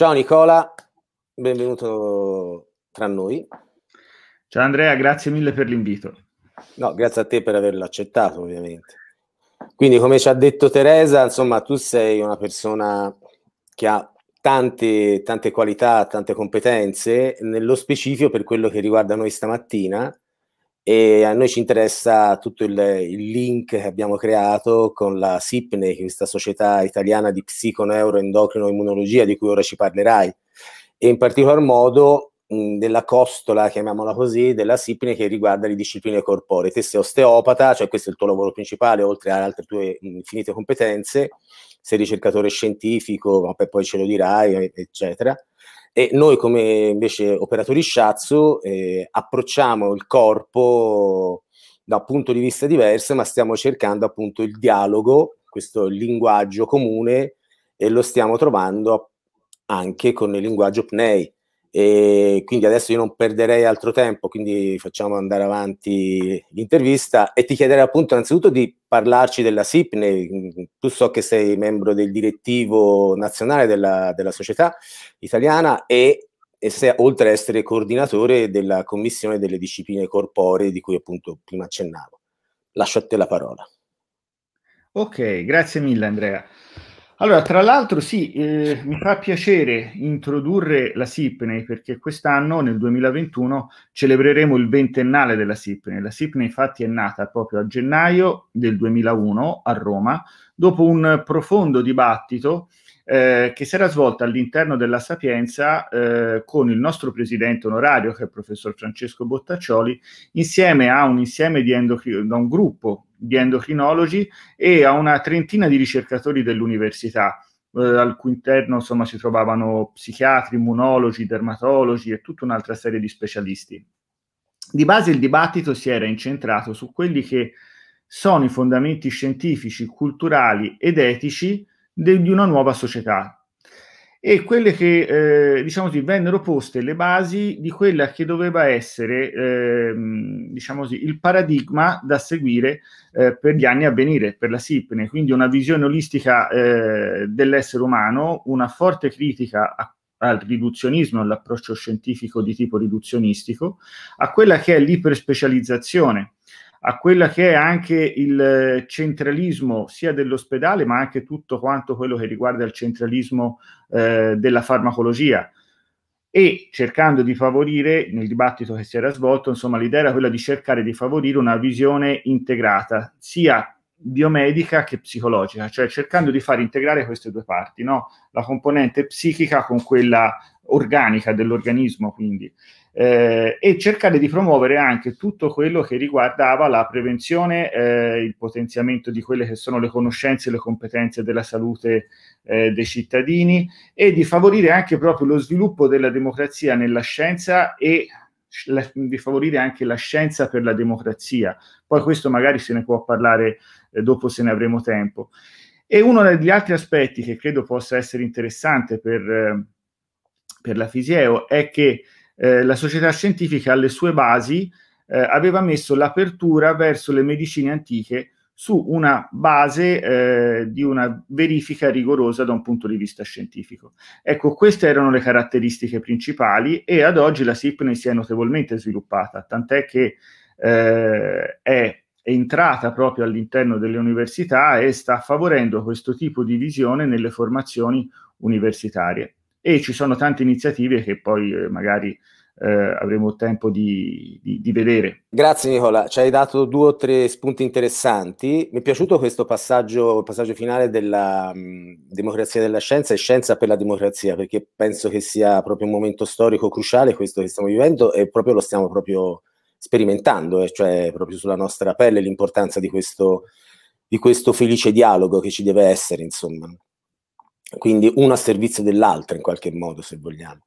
Ciao Nicola, benvenuto tra noi. Ciao Andrea, grazie mille per l'invito. No, grazie a te per averlo accettato, ovviamente. Quindi, come ci ha detto Teresa, insomma, tu sei una persona che ha tante, tante qualità, tante competenze, nello specifico per quello che riguarda noi stamattina, e a noi ci interessa tutto il, il, link che abbiamo creato con la SIPNE, questa società italiana di psiconeuroendocrinoimmunologia di cui ora ci parlerai, e in particolar modo mh, della costola, chiamiamola così, della SIPNE che riguarda le discipline corporee. Te sei osteopata, cioè questo è il tuo lavoro principale, oltre alle altre tue infinite competenze, sei ricercatore scientifico, vabbè, poi ce lo dirai, eccetera. E noi come invece operatori shiatsu eh, approcciamo il corpo da un punto di vista diverso, ma stiamo cercando appunto il dialogo, questo linguaggio comune, e lo stiamo trovando anche con il linguaggio PNEI, e quindi adesso io non perderei altro tempo, quindi facciamo andare avanti l'intervista e ti chiederei appunto innanzitutto di parlarci della SIPNE, tu so che sei membro del direttivo nazionale della, della società italiana e, e sei, oltre ad essere coordinatore della commissione delle discipline corporee di cui appunto prima accennavo. Lascio a te la parola. Ok, grazie mille Andrea. Allora, tra l'altro sì, eh, mi fa piacere introdurre la SIPNEI perché quest'anno, nel 2021, celebreremo il ventennale della SIPNEI. La SIPNEI infatti è nata proprio a gennaio del 2001 a Roma, dopo un profondo dibattito eh, che si era svolto all'interno della Sapienza eh, con il nostro presidente onorario, che è il professor Francesco Bottaccioli, insieme a un, insieme di endocri- da un gruppo di endocrinologi e a una trentina di ricercatori dell'università, eh, al cui interno insomma, si trovavano psichiatri, immunologi, dermatologi e tutta un'altra serie di specialisti. Di base il dibattito si era incentrato su quelli che sono i fondamenti scientifici, culturali ed etici di una nuova società, e quelle che eh, diciamo così, vennero poste le basi di quella che doveva essere eh, diciamo così, il paradigma da seguire eh, per gli anni a venire, per la SIPNE, quindi una visione olistica eh, dell'essere umano, una forte critica a al riduzionismo, all'approccio scientifico di tipo riduzionistico, a quella che è l'iperspecializzazione, a quella che è anche il eh, centralismo sia dell'ospedale, ma anche tutto quanto quello che riguarda il centralismo eh, della farmacologia e cercando di favorire, nel dibattito che si era svolto, insomma, l'idea era quella di cercare di favorire una visione integrata, sia biomedica che psicologica, cioè cercando di far integrare queste due parti, no? la componente psichica con quella organica dell'organismo, quindi, eh, e cercare di promuovere anche tutto quello che riguardava la prevenzione, eh, il potenziamento di quelle che sono le conoscenze e le competenze della salute eh, dei cittadini e di favorire anche proprio lo sviluppo della democrazia nella scienza e la, di favorire anche la scienza per la democrazia. Poi questo magari se ne può parlare dopo se ne avremo tempo. E uno degli altri aspetti che credo possa essere interessante per, eh, per la Fisieo è che eh, la società scientifica alle sue basi eh, aveva messo l'apertura verso le medicine antiche su una base eh, di una verifica rigorosa da un punto di vista scientifico. Ecco, queste erano le caratteristiche principali e ad oggi la SIPNE si è notevolmente sviluppata, tant'è che eh, è è entrata proprio all'interno delle università e sta favorendo questo tipo di visione nelle formazioni universitarie. E ci sono tante iniziative che poi eh, magari eh, avremo tempo di, di, di, vedere. Grazie Nicola, ci hai dato due o tre spunti interessanti. Mi è piaciuto questo passaggio, passaggio finale della mh, mm, democrazia della scienza e scienza per la democrazia, perché penso che sia proprio un momento storico cruciale questo che stiamo vivendo e proprio lo stiamo proprio sperimentando, eh, cioè proprio sulla nostra pelle, l'importanza di questo, di questo felice dialogo che ci deve essere, insomma. Quindi uno a servizio dell'altro in qualche modo, se vogliamo.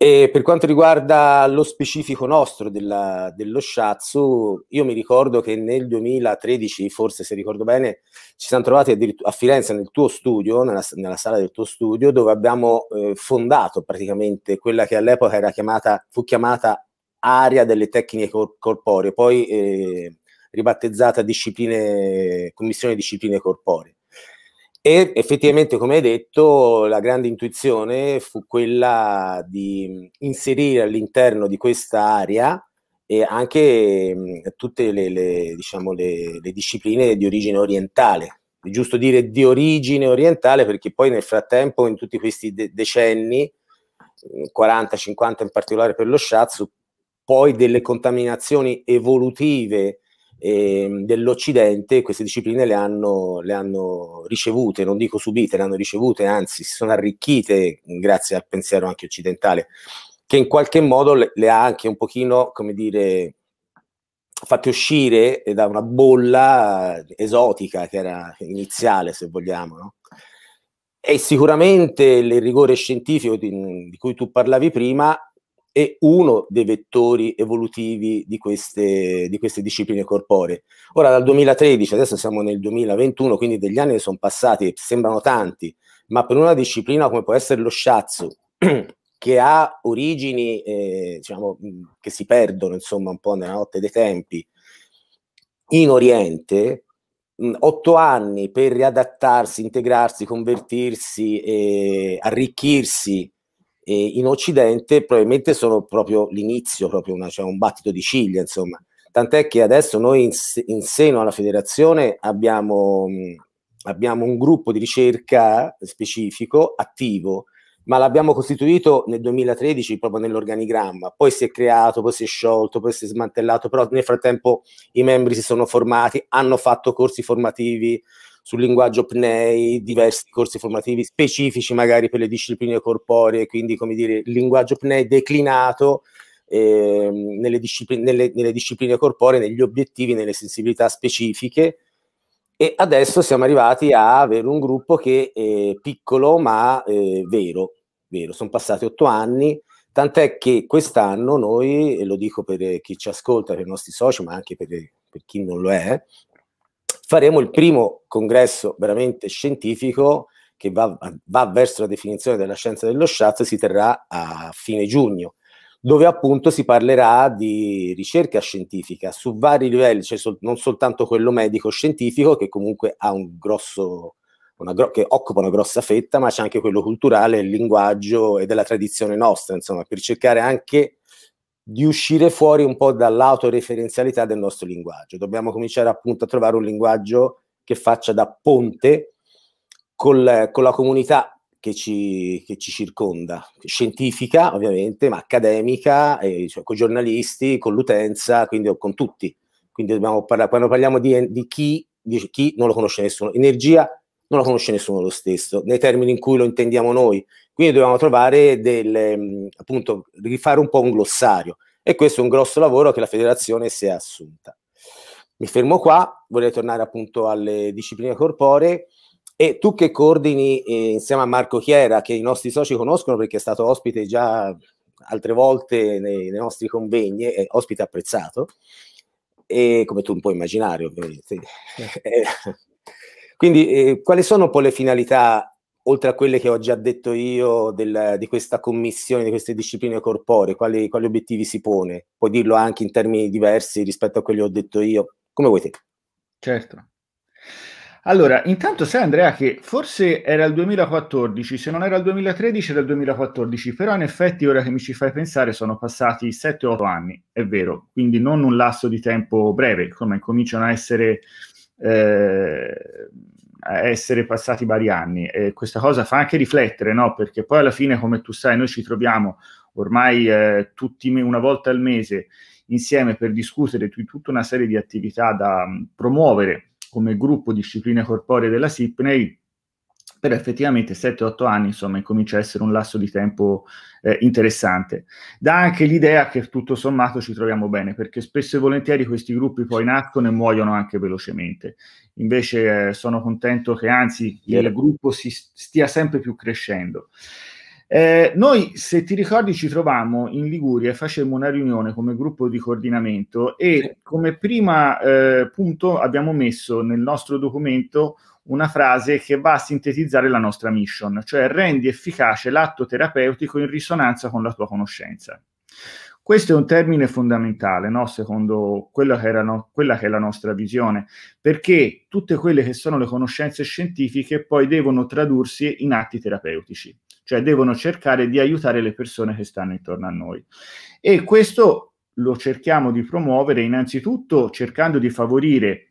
E per quanto riguarda lo specifico nostro della, dello shiatsu, io mi ricordo che nel 2013, forse se ricordo bene, ci siamo trovati a Firenze nel tuo studio, nella, nella sala del tuo studio, dove abbiamo eh, fondato praticamente quella che all'epoca era chiamata, fu chiamata area delle tecniche cor- corporee, poi eh, ribattezzata discipline, Commissione Discipline Corporee. E effettivamente, come hai detto, la grande intuizione fu quella di inserire all'interno di questa area eh, anche mh, tutte le, le, diciamo, le, le discipline di origine orientale, è giusto dire di origine orientale perché poi nel frattempo in tutti questi de- decenni 40-50 in particolare per lo shiatsu poi delle contaminazioni evolutive eh, dell'Occidente, queste discipline le hanno, le hanno, ricevute, non dico subite, le hanno ricevute, anzi si sono arricchite grazie al pensiero anche occidentale, che in qualche modo le, le ha anche un pochino, come dire, fatte uscire da una bolla esotica che era iniziale, se vogliamo. No? E sicuramente il rigore scientifico di, di cui tu parlavi prima è uno dei vettori evolutivi di queste, di queste discipline corporee. Ora dal 2013, adesso siamo nel 2021, quindi degli anni sono passati, sembrano tanti, ma per una disciplina come può essere lo sciazzo, che ha origini eh, diciamo, che si perdono insomma un po' nella notte dei tempi, in Oriente, otto anni per riadattarsi, integrarsi, convertirsi, eh, arricchirsi e in Occidente probabilmente sono proprio l'inizio, proprio una, cioè un battito di ciglia, insomma. Tant'è che adesso noi in, in seno alla federazione abbiamo, abbiamo un gruppo di ricerca specifico, attivo, ma l'abbiamo costituito nel 2013 proprio nell'organigramma, poi si è creato, poi si è sciolto, poi si è smantellato, però nel frattempo i membri si sono formati, hanno fatto corsi formativi, sul linguaggio PNEI, diversi corsi formativi specifici magari per le discipline corporee, quindi come dire, il linguaggio PNEI declinato eh, nelle, discipline, nelle, nelle, discipline, corporee, negli obiettivi, nelle sensibilità specifiche. E adesso siamo arrivati a avere un gruppo che è piccolo ma eh, vero, vero. Sono passati otto anni, tant'è che quest'anno noi, e lo dico per eh, chi ci ascolta, per i nostri soci, ma anche per, eh, per chi non lo è, faremo il primo congresso veramente scientifico che va, va verso la definizione della scienza dello sciazzo e si terrà a fine giugno dove appunto si parlerà di ricerca scientifica su vari livelli, cioè sol non soltanto quello medico-scientifico che comunque ha un grosso, una gro che occupa una grossa fetta, ma c'è anche quello culturale, il linguaggio e della tradizione nostra, insomma, per cercare anche di uscire fuori un po' dall'autoreferenzialità del nostro linguaggio. Dobbiamo cominciare appunto a trovare un linguaggio che faccia da ponte col, con la comunità che ci, che ci, circonda, scientifica ovviamente, ma accademica, e, cioè, con i giornalisti, con l'utenza, quindi con tutti. Quindi dobbiamo parlare, quando parliamo di, di chi, dice chi non lo conosce nessuno, energia non la conosce nessuno lo stesso, nei termini in cui lo intendiamo noi, quindi dobbiamo trovare delle, appunto, rifare un po' un glossario. E questo è un grosso lavoro che la federazione si è assunta. Mi fermo qua, vorrei tornare appunto alle discipline corporee. E tu che coordini eh, insieme a Marco Chiera, che i nostri soci conoscono perché è stato ospite già altre volte nei, nei nostri convegni, è ospite apprezzato, e come tu puoi immaginare ovviamente. Eh, quindi eh, quali sono un po' le finalità oltre a quelle che ho già detto io del, di questa commissione, di queste discipline corporee, quali, quali, obiettivi si pone? Puoi dirlo anche in termini diversi rispetto a quelli che ho detto io, come vuoi te. Certo. Allora, intanto sai Andrea che forse era il 2014, se non era il 2013 era il 2014, però in effetti ora che mi ci fai pensare sono passati 7-8 anni, è vero, quindi non un lasso di tempo breve, come cominciano a essere... Eh, essere passati vari anni e questa cosa fa anche riflettere, no? Perché poi alla fine, come tu sai, noi ci troviamo ormai eh, tutti una volta al mese insieme per discutere di tutta una serie di attività da mh, promuovere come gruppo discipline corporee della SIPNEI però effettivamente 7-8 anni insomma comincia a essere un lasso di tempo eh, interessante. Dà anche l'idea che tutto sommato ci troviamo bene, perché spesso e volentieri questi gruppi poi nascono e muoiono anche velocemente. Invece eh, sono contento che anzi il gruppo si stia sempre più crescendo. Eh, noi, se ti ricordi, ci trovammo in Liguria e facemmo una riunione come gruppo di coordinamento e come prima eh, punto abbiamo messo nel nostro documento una frase che va a sintetizzare la nostra mission, cioè rendi efficace l'atto terapeutico in risonanza con la tua conoscenza. Questo è un termine fondamentale, no? secondo quella che, no? quella che, è la nostra visione, perché tutte quelle che sono le conoscenze scientifiche poi devono tradursi in atti terapeutici, cioè devono cercare di aiutare le persone che stanno intorno a noi. E questo lo cerchiamo di promuovere innanzitutto cercando di favorire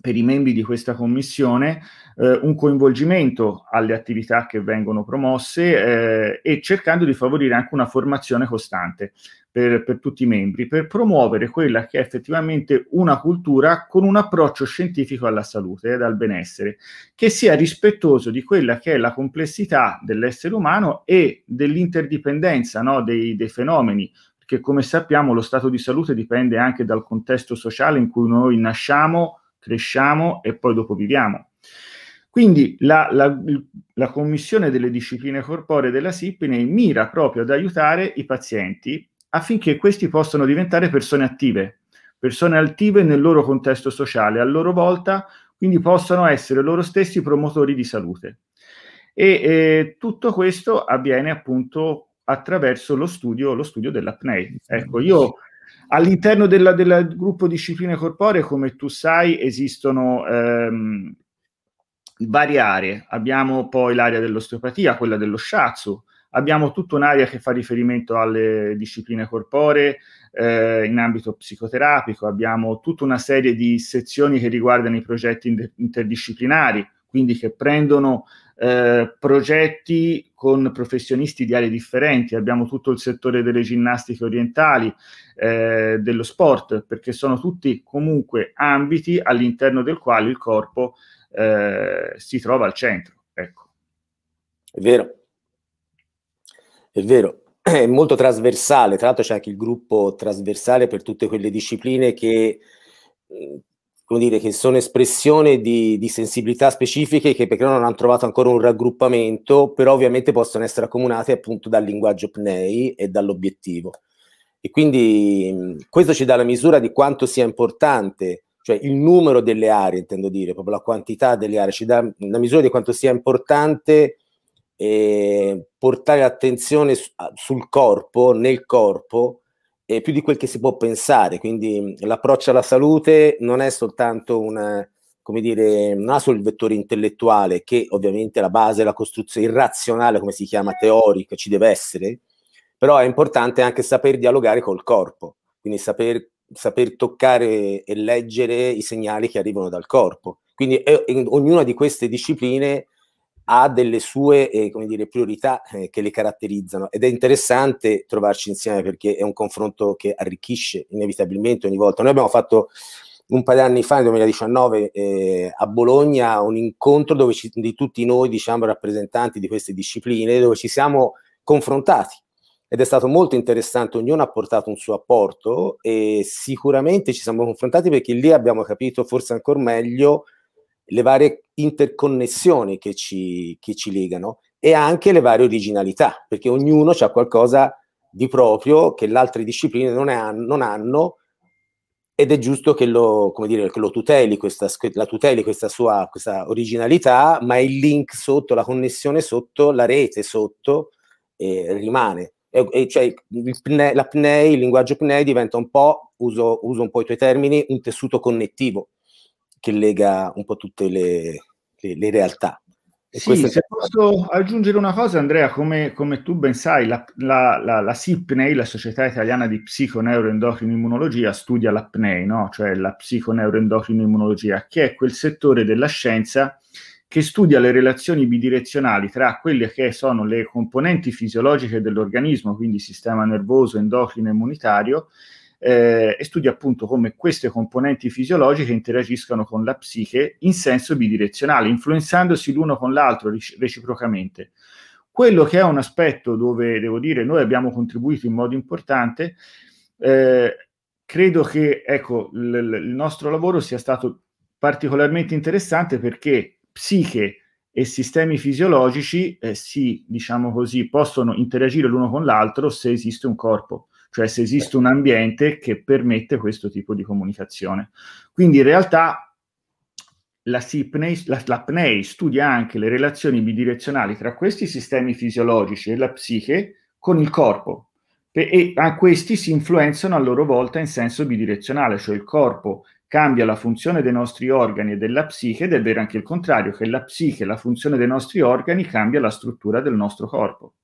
per i membri di questa commissione eh, un coinvolgimento alle attività che vengono promosse eh, e cercando di favorire anche una formazione costante per, per, tutti i membri, per promuovere quella che è effettivamente una cultura con un approccio scientifico alla salute e al benessere, che sia rispettoso di quella che è la complessità dell'essere umano e dell'interdipendenza no, dei, dei fenomeni che come sappiamo lo stato di salute dipende anche dal contesto sociale in cui noi nasciamo, cresciamo e poi dopo viviamo. Quindi la, la, la Commissione delle discipline corporee della SIPNE mira proprio ad aiutare i pazienti affinché questi possano diventare persone attive, persone attive nel loro contesto sociale, a loro volta, quindi possano essere loro stessi promotori di salute. E eh, tutto questo avviene appunto attraverso lo studio, lo studio dell'apnea. Ecco, io All'interno del gruppo discipline corporee, come tu sai, esistono ehm, varie aree. Abbiamo poi l'area dell'osteopatia, quella dello shiatsu, abbiamo tutta un'area che fa riferimento alle discipline corporee eh, in ambito psicoterapico, abbiamo tutta una serie di sezioni che riguardano i progetti interdisciplinari, quindi che prendono eh, progetti con professionisti di aree differenti, abbiamo tutto il settore delle ginnastiche orientali, eh, dello sport, perché sono tutti comunque ambiti all'interno del quale il corpo eh, si trova al centro. Ecco. È vero, è vero, è molto trasversale, tra l'altro c'è anche il gruppo trasversale per tutte quelle discipline che mm, come dire, che sono espressione di, di, sensibilità specifiche che perché non hanno trovato ancora un raggruppamento, però ovviamente possono essere accomunate appunto dal linguaggio PNEI e dall'obiettivo. E quindi questo ci dà la misura di quanto sia importante, cioè il numero delle aree, intendo dire, proprio la quantità delle aree, ci dà la misura di quanto sia importante eh, portare attenzione su, sul corpo, nel corpo, eh, più di quel che si può pensare, quindi mm, l'approccio alla salute non è soltanto un, come dire, non ha solo il vettore intellettuale, che ovviamente è la base, la costruzione irrazionale, come si chiama, teorica, ci deve essere, però è importante anche saper dialogare col corpo, quindi saper, saper toccare e leggere i segnali che arrivano dal corpo. Quindi eh, in ognuna di queste discipline ha delle sue eh, dire, priorità eh, che le caratterizzano ed è interessante trovarci insieme perché è un confronto che arricchisce inevitabilmente ogni volta. Noi abbiamo fatto un paio di anni fa, nel 2019, eh, a Bologna un incontro dove ci, di tutti noi, diciamo, rappresentanti di queste discipline, dove ci siamo confrontati ed è stato molto interessante, ognuno ha portato un suo apporto e sicuramente ci siamo confrontati perché lì abbiamo capito forse ancora meglio le varie interconnessioni che ci, che ci legano e anche le varie originalità, perché ognuno ha qualcosa di proprio che le altre discipline non, è, non hanno ed è giusto che lo, dire, che lo tuteli, questa, la tuteli questa sua questa originalità, ma il link sotto, la connessione sotto, la rete sotto eh, rimane. E, e cioè il, PNE, la PNEI, il linguaggio PNEI diventa un po', uso, uso un po' i tuoi termini, un tessuto connettivo che lega un po' tutte le, le, le realtà. sì, se è... posso aggiungere una cosa, Andrea, come, come tu ben sai, la, la, la, la, SIPNEI, la Società Italiana di Psiconeuroendocrinoimmunologia, studia l'apnei, no? cioè la psiconeuroendocrinoimmunologia, che è quel settore della scienza che studia le relazioni bidirezionali tra quelle che sono le componenti fisiologiche dell'organismo, quindi sistema nervoso, endocrino e immunitario, eh, e studia appunto come queste componenti fisiologiche interagiscano con la psiche in senso bidirezionale, influenzandosi l'uno con l'altro reciprocamente. Quello che è un aspetto dove, devo dire, noi abbiamo contribuito in modo importante, eh, credo che ecco, l- il nostro lavoro sia stato particolarmente interessante perché psiche e sistemi fisiologici eh, si, diciamo così, possono interagire l'uno con l'altro se esiste un corpo cioè se esiste un ambiente che permette questo tipo di comunicazione. Quindi in realtà la CPNEI, la, la PNEI studia anche le relazioni bidirezionali tra questi sistemi fisiologici e la psiche con il corpo, e a questi si influenzano a loro volta in senso bidirezionale, cioè il corpo cambia la funzione dei nostri organi e della psiche ed è vero anche il contrario, che la psiche, la funzione dei nostri organi cambia la struttura del nostro corpo.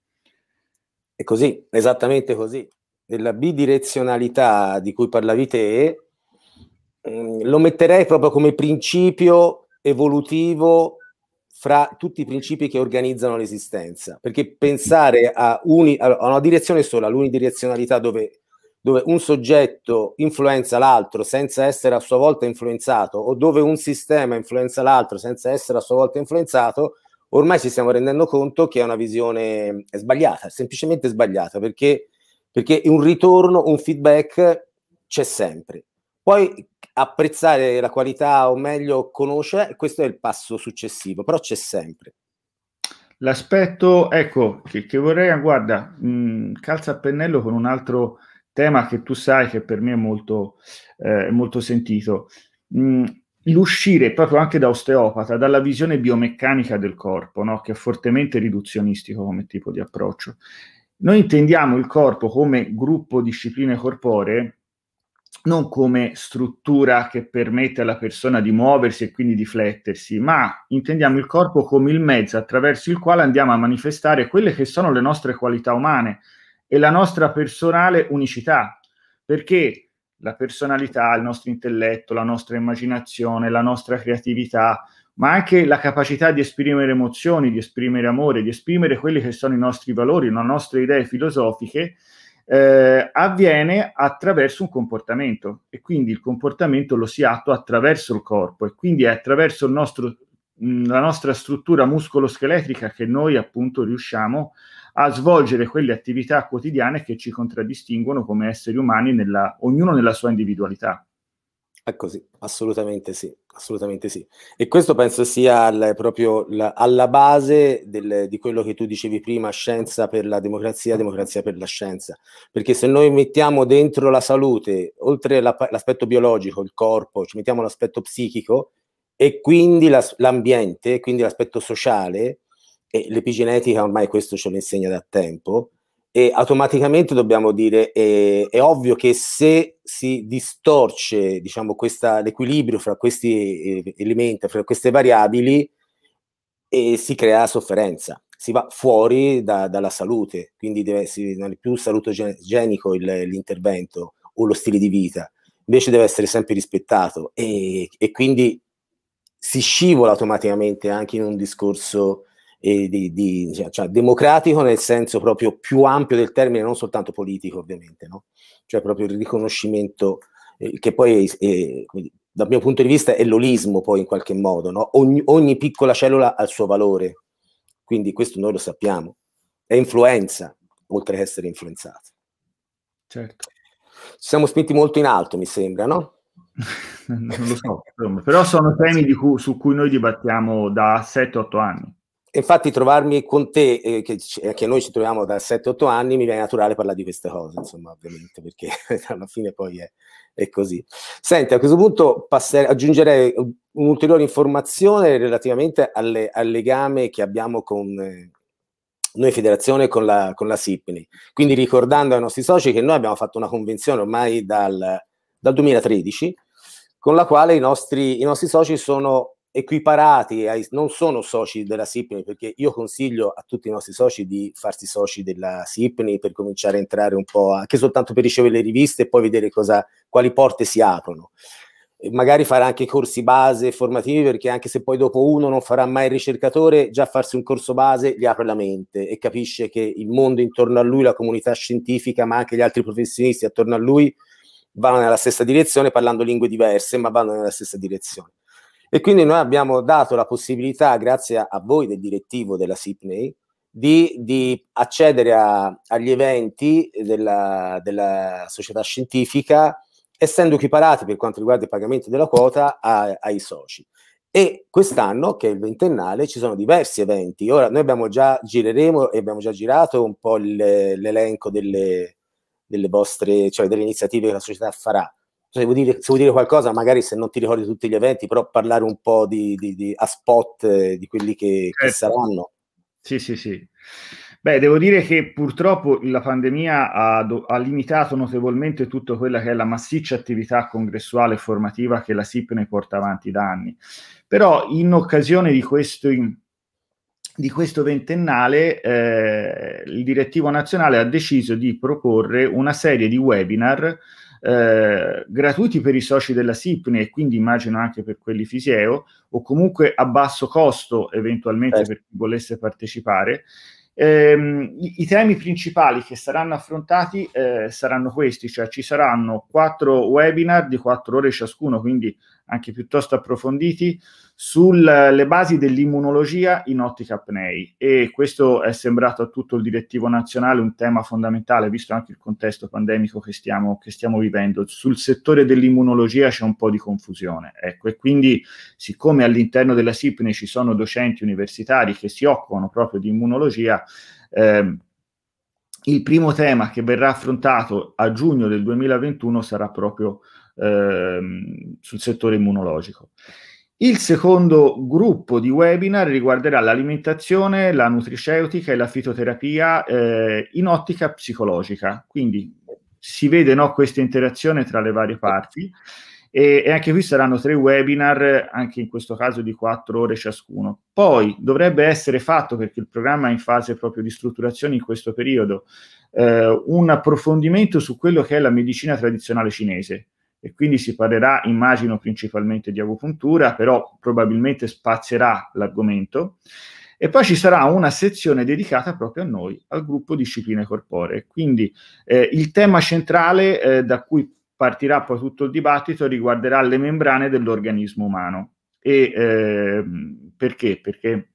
È così, esattamente così della bidirezionalità di cui parlavi te, mm, lo metterei proprio come principio evolutivo fra tutti i principi che organizzano l'esistenza, perché pensare a, uni, a una direzione sola, l'unidirezionalità dove, dove un soggetto influenza l'altro senza essere a sua volta influenzato o dove un sistema influenza l'altro senza essere a sua volta influenzato, ormai ci stiamo rendendo conto che è una visione mm, sbagliata, semplicemente sbagliata, perché perché un ritorno, un feedback c'è sempre. Poi apprezzare la qualità o meglio conoscere, questo è il passo successivo, però c'è sempre. L'aspetto, ecco, che, che vorrei, guarda, mh, mm, calza a pennello con un altro tema che tu sai che per me è molto, eh, molto sentito. Mh, mm, l'uscire proprio anche da osteopata dalla visione biomeccanica del corpo, no? che è fortemente riduzionistico come tipo di approccio, noi intendiamo il corpo come gruppo discipline corporee, non come struttura che permette alla persona di muoversi e quindi di flettersi, ma intendiamo il corpo come il mezzo attraverso il quale andiamo a manifestare quelle che sono le nostre qualità umane e la nostra personale unicità, perché la personalità, il nostro intelletto, la nostra immaginazione, la nostra creatività, ma anche la capacità di esprimere emozioni, di esprimere amore, di esprimere quelli che sono i nostri valori, le nostre idee filosofiche, eh, avviene attraverso un comportamento e quindi il comportamento lo si attua attraverso il corpo e quindi è attraverso nostro, la nostra struttura muscoloscheletrica che noi appunto riusciamo a svolgere quelle attività quotidiane che ci contraddistinguono come esseri umani, nella, ognuno nella sua individualità. È così, assolutamente sì, assolutamente sì. E questo penso sia al, proprio la, alla base del, di quello che tu dicevi prima, scienza per la democrazia, democrazia per la scienza. Perché se noi mettiamo dentro la salute, oltre la, l'aspetto biologico, il corpo, ci mettiamo l'aspetto psichico e quindi la, l'ambiente, quindi l'aspetto sociale, e l'epigenetica ormai questo ce lo insegna da tempo, e automaticamente dobbiamo dire eh, è ovvio che se si distorce diciamo, questa, l'equilibrio fra questi eh, elementi, fra queste variabili, eh, si crea sofferenza, si va fuori da, dalla salute, quindi deve essere, non è più salutogenico il, l'intervento o lo stile di vita, invece deve essere sempre rispettato e, e quindi si scivola automaticamente anche in un discorso e di, di cioè, cioè, democratico nel senso proprio più ampio del termine, non soltanto politico ovviamente, no? cioè proprio il riconoscimento eh, che poi è, è, dal mio punto di vista è l'olismo poi in qualche modo, no? ogni, ogni piccola cellula ha il suo valore, quindi questo noi lo sappiamo, è influenza oltre che essere influenzati. Certo. siamo spinti molto in alto, mi sembra, no? non lo so, però sono temi cui, su cui noi dibattiamo da 7-8 anni infatti trovarmi con te, eh, che, eh, che, noi ci troviamo da 7-8 anni, mi viene naturale parlare di queste cose, insomma, ovviamente, perché alla fine poi è, è così. Senti, a questo punto passerei, aggiungerei un'ulteriore informazione relativamente alle, al legame che abbiamo con... Eh, noi federazione con la, con la SIPNI, quindi ricordando ai nostri soci che noi abbiamo fatto una convenzione ormai dal, dal 2013 con la quale i nostri, i nostri soci sono equiparati, ai, non sono soci della SIPNI, perché io consiglio a tutti i nostri soci di farsi soci della SIPNI per cominciare a entrare un po', anche soltanto per ricevere le riviste e poi vedere cosa, quali porte si aprono. E magari fare anche corsi base formativi, perché anche se poi dopo uno non farà mai il ricercatore, già farsi un corso base gli apre la mente e capisce che il mondo intorno a lui, la comunità scientifica, ma anche gli altri professionisti attorno a lui, vanno nella stessa direzione, parlando lingue diverse, ma vanno nella stessa direzione. E quindi noi abbiamo dato la possibilità, grazie a voi del direttivo della SIPNEI, di, di, accedere a, agli eventi della, della, società scientifica, essendo equiparati per quanto riguarda il pagamento della quota a, ai soci. E quest'anno, che è il ventennale, ci sono diversi eventi. Ora noi abbiamo già gireremo e abbiamo già girato un po' l'elenco delle, delle vostre, cioè delle iniziative che la società farà se vuoi, dire, se vuoi, dire, qualcosa, magari se non ti ricordi tutti gli eventi, però parlare un po' di, di, di a spot eh, di quelli che, certo. che, saranno. Sì, sì, sì. Beh, devo dire che purtroppo la pandemia ha, ha, limitato notevolmente tutta quella che è la massiccia attività congressuale e formativa che la SIP ne porta avanti da anni. Però in occasione di questo... In, di questo ventennale eh, il direttivo nazionale ha deciso di proporre una serie di webinar eh, gratuiti per i soci della SIPNE e quindi immagino anche per quelli Fiseo o comunque a basso costo eventualmente eh. per chi volesse partecipare. Eh, i, i, temi principali che saranno affrontati eh, saranno questi, cioè ci saranno quattro webinar di quattro ore ciascuno, quindi anche piuttosto approfonditi, sulle basi dell'immunologia in ottica apnei e questo è sembrato a tutto il direttivo nazionale un tema fondamentale visto anche il contesto pandemico che stiamo, che stiamo vivendo. Sul settore dell'immunologia c'è un po' di confusione ecco, e quindi siccome all'interno della SIPNE ci sono docenti universitari che si occupano proprio di immunologia, eh, il primo tema che verrà affrontato a giugno del 2021 sarà proprio ehm, sul settore immunologico. Il secondo gruppo di webinar riguarderà l'alimentazione, la nutriceutica e la fitoterapia eh, in ottica psicologica, quindi si vede no, questa interazione tra le varie parti e, e, anche qui saranno tre webinar, anche in questo caso di quattro ore ciascuno. Poi dovrebbe essere fatto, perché il programma è in fase proprio di strutturazione in questo periodo, eh, un approfondimento su quello che è la medicina tradizionale cinese e quindi si parlerà, immagino, principalmente di agopuntura, però probabilmente spazierà l'argomento. E poi ci sarà una sezione dedicata proprio a noi, al gruppo discipline corporee. Quindi eh, il tema centrale eh, da cui partirà poi tutto il dibattito riguarderà le membrane dell'organismo umano. E, eh, perché? Perché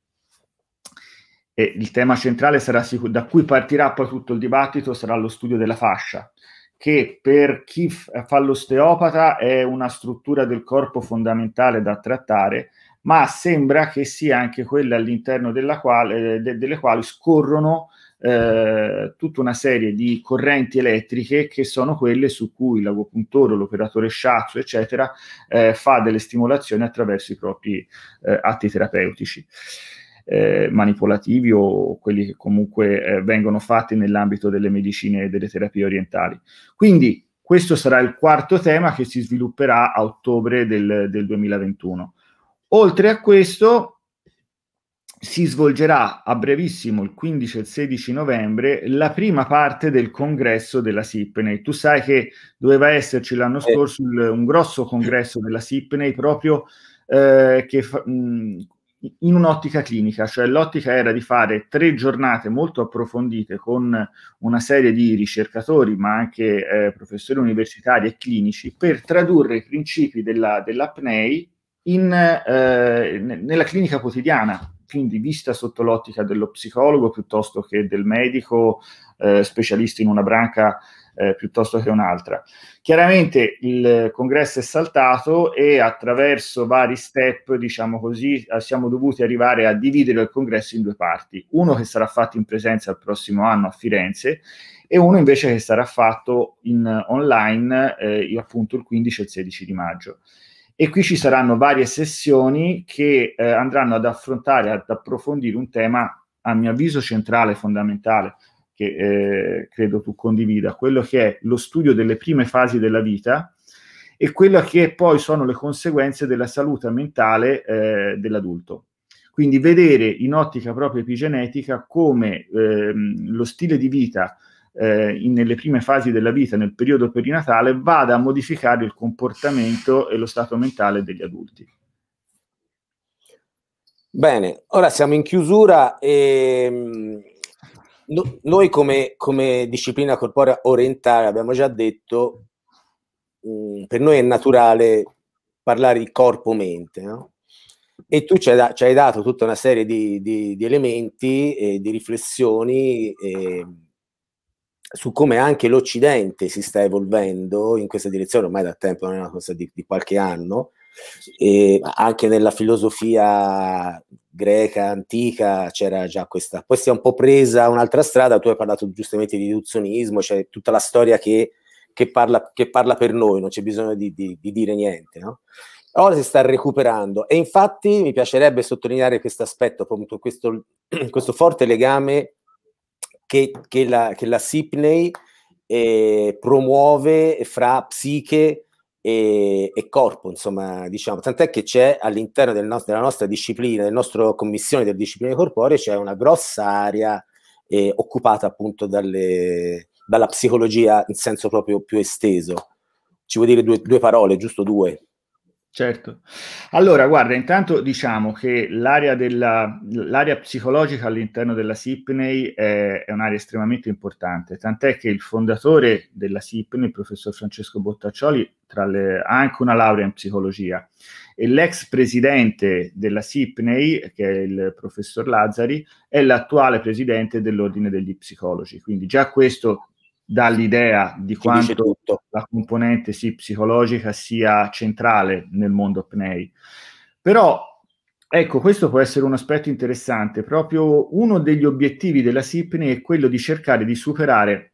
eh, il tema centrale sarà sicuro, da cui partirà poi tutto il dibattito sarà lo studio della fascia che per chi fa l'osteopata è una struttura del corpo fondamentale da trattare, ma sembra che sia anche quella all'interno quale, de, delle quali scorrono eh, tutta una serie di correnti elettriche che sono quelle su cui l'agopuntore, l'operatore sciazzo, eccetera, eh, fa delle stimolazioni attraverso i propri eh, atti terapeutici eh, manipolativi o quelli che comunque eh, vengono fatti nell'ambito delle medicine e delle terapie orientali. Quindi questo sarà il quarto tema che si svilupperà a ottobre del, del 2021. Oltre a questo, si svolgerà a brevissimo, il 15 e il 16 novembre, la prima parte del congresso della SIPNEI. Tu sai che doveva esserci l'anno eh. scorso un grosso congresso della SIPNEI proprio eh, che fa, mh, in un'ottica clinica, cioè l'ottica era di fare tre giornate molto approfondite con una serie di ricercatori, ma anche eh, professori universitari e clinici, per tradurre i principi della, dell'apnei in, eh, nella clinica quotidiana, quindi vista sotto l'ottica dello psicologo piuttosto che del medico eh, specialista in una branca eh, piuttosto che un'altra. Chiaramente il congresso è saltato e attraverso vari step, diciamo così, eh, siamo dovuti arrivare a dividere il congresso in due parti, uno che sarà fatto in presenza il prossimo anno a Firenze e uno invece che sarà fatto in, eh, online eh, appunto il 15 e il 16 di maggio e qui ci saranno varie sessioni che eh, andranno ad affrontare, ad approfondire un tema a mio avviso centrale, fondamentale, che eh, credo tu condivida, quello che è lo studio delle prime fasi della vita e quello che poi sono le conseguenze della salute mentale eh, dell'adulto. Quindi vedere in ottica proprio epigenetica come ehm, lo stile di vita eh, in, nelle prime fasi della vita, nel periodo perinatale, vada a modificare il comportamento e lo stato mentale degli adulti. Bene, ora siamo in chiusura e mm, noi come, come, disciplina corporea orientale abbiamo già detto, mh, mm, per noi è naturale parlare di corpo-mente, no? E tu ci hai, da, ci hai, dato tutta una serie di, di, di elementi e di riflessioni e, ehm, su come anche l'Occidente si sta evolvendo in questa direzione ormai da tempo, non è una cosa di, di qualche anno, e anche nella filosofia greca antica c'era già questa. Poi si è un po' presa un'altra strada, tu hai parlato giustamente di riduzionismo, c'è cioè tutta la storia che, che, parla, che, parla, per noi, non c'è bisogno di, di, di dire niente. No? Ora si sta recuperando e infatti mi piacerebbe sottolineare questo aspetto, appunto questo, questo forte legame che, che la, che la Sipney eh, promuove fra psiche e, e, corpo, insomma, diciamo, tant'è che c'è all'interno del no- della nostra disciplina, del nostro commissione delle discipline corporee, c'è una grossa area eh, occupata appunto dalle, dalla psicologia in senso proprio più esteso. Ci vuoi dire due, due parole, giusto due? Certo. Allora, guarda, intanto diciamo che l'area, della, l'area psicologica all'interno della SIPNEI è, è, un'area estremamente importante, tant'è che il fondatore della SIPNEI, il professor Francesco Bottaccioli, ha anche una laurea in psicologia e l'ex presidente della SIPNEI, che è il professor Lazzari, è l'attuale presidente dell'Ordine degli Psicologi, quindi già questo dà l'idea di quanto la componente sì, psicologica sia centrale nel mondo apnei. Però Ecco, questo può essere un aspetto interessante. Proprio uno degli obiettivi della SIPNI è quello di cercare di superare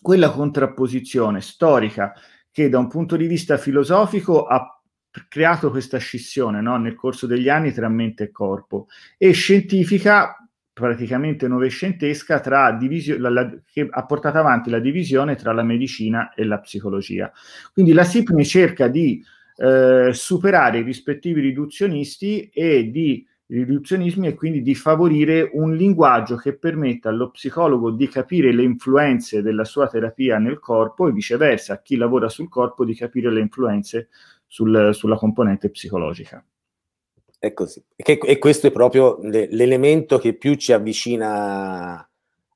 quella contrapposizione storica che da un punto di vista filosofico ha creato questa scissione no? nel corso degli anni tra mente e corpo e scientifica praticamente novecentesca tra divisio- la, la, che ha portato avanti la divisione tra la medicina e la psicologia. Quindi la SIPME cerca di eh, superare i rispettivi riduzionisti e di riduzionismi e quindi di favorire un linguaggio che permetta allo psicologo di capire le influenze della sua terapia nel corpo e viceversa a chi lavora sul corpo di capire le influenze sul, sulla componente psicologica. È così. E, che, e questo è proprio le, l'elemento che più ci avvicina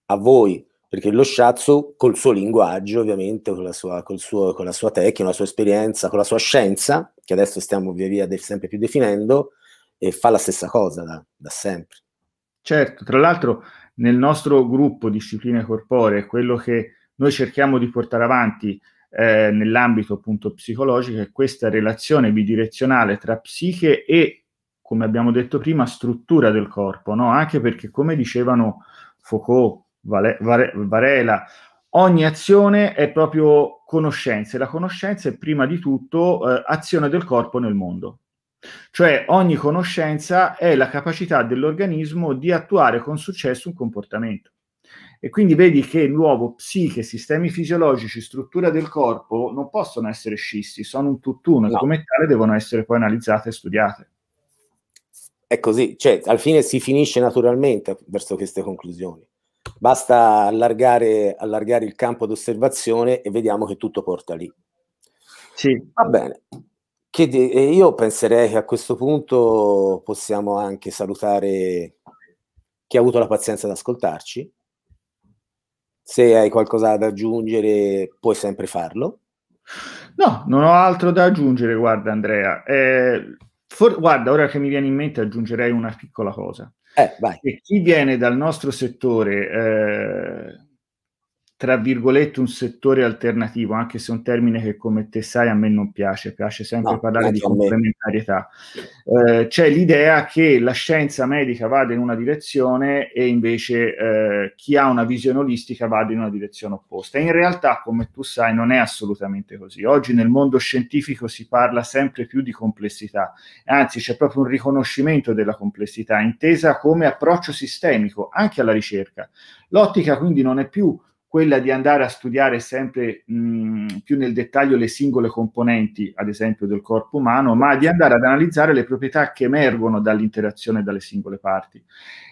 a voi, perché lo shiatsu col suo linguaggio, ovviamente, con la sua, col suo, con la sua tecnica, con la sua esperienza, con la sua scienza, che adesso stiamo via via de- sempre più definendo, e fa la stessa cosa da, da sempre. Certo, tra l'altro nel nostro gruppo discipline corporee, quello che noi cerchiamo di portare avanti eh, nell'ambito appunto psicologico è questa relazione bidirezionale tra psiche e come abbiamo detto prima, struttura del corpo, no? anche perché, come dicevano Foucault, Vale, Vare, Varela, ogni azione è proprio conoscenza e la conoscenza è prima di tutto eh, azione del corpo nel mondo. Cioè ogni conoscenza è la capacità dell'organismo di attuare con successo un comportamento. E quindi vedi che l'uovo, psiche, sistemi fisiologici, struttura del corpo non possono essere scisti, sono un tutt'uno no. e come tale devono essere poi analizzate e studiate è così, cioè al fine si finisce naturalmente verso queste conclusioni. Basta allargare, allargare il campo d'osservazione e vediamo che tutto porta lì. Sì. Va bene. Che Di- io penserei che a questo punto possiamo anche salutare chi ha avuto la pazienza ad ascoltarci. Se hai qualcosa da aggiungere, puoi sempre farlo. No, non ho altro da aggiungere, guarda Andrea. Eh, For, guarda, ora che mi viene in mente aggiungerei una piccola cosa. Eh, chi viene dal nostro settore eh, tra virgolette un settore alternativo, anche se è un termine che come te sai a me non piace, piace sempre no, parlare di complementarietà. Eh, c'è l'idea che la scienza medica vada in una direzione e invece eh, chi ha una visione olistica vada in una direzione opposta. E in realtà, come tu sai, non è assolutamente così. Oggi nel mondo scientifico si parla sempre più di complessità, anzi c'è proprio un riconoscimento della complessità intesa come approccio sistemico anche alla ricerca. L'ottica quindi non è più quella di andare a studiare sempre mh, più nel dettaglio le singole componenti, ad esempio, del corpo umano, ma di andare ad analizzare le proprietà che emergono dall'interazione dalle singole parti.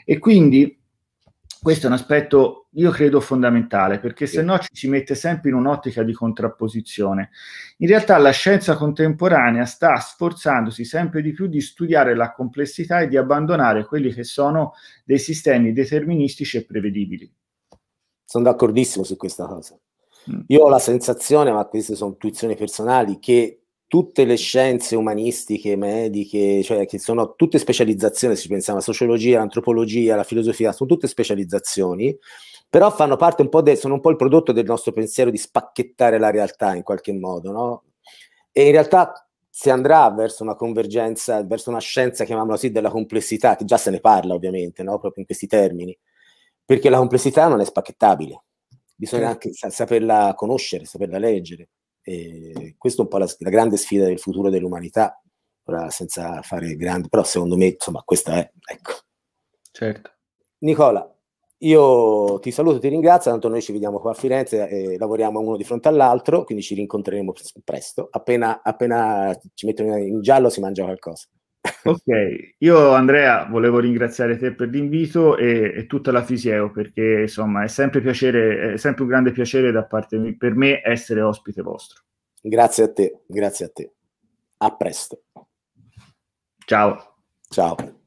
E quindi questo è un aspetto, io credo, fondamentale, perché se no ci si mette sempre in un'ottica di contrapposizione. In realtà la scienza contemporanea sta sforzandosi sempre di più di studiare la complessità e di abbandonare quelli che sono dei sistemi deterministici e prevedibili. Sono d'accordissimo su questa cosa. Mm. Io ho la sensazione, ma queste sono intuizioni personali, che tutte le scienze umanistiche, mediche, cioè che sono tutte specializzazioni, se ci pensiamo, alla sociologia, all'antropologia, alla filosofia, sono tutte specializzazioni, però fanno parte un po' del, sono un po' il prodotto del nostro pensiero di spacchettare la realtà in qualche modo, no? E in realtà si andrà verso una convergenza, verso una scienza, chiamiamola così, della complessità, che già se ne parla ovviamente, no? Proprio in questi termini perché la complessità non è spacchettabile, bisogna certo. anche sa- saperla conoscere, saperla leggere. E questa è un po' la, la grande sfida del futuro dell'umanità, Ora, senza fare grandi, però secondo me insomma questa è, ecco. Certo. Nicola, io ti saluto, ti ringrazio, tanto noi ci vediamo qua a Firenze e lavoriamo uno di fronte all'altro, quindi ci rincontreremo presto. Appena, appena ci mettono in giallo si mangia qualcosa. Ok, io Andrea volevo ringraziare te per l'invito e, e tutta la Fiseo perché insomma è sempre, piacere, è sempre un grande piacere da parte di, per me essere ospite vostro. Grazie a te, grazie a te. A presto. Ciao. Ciao.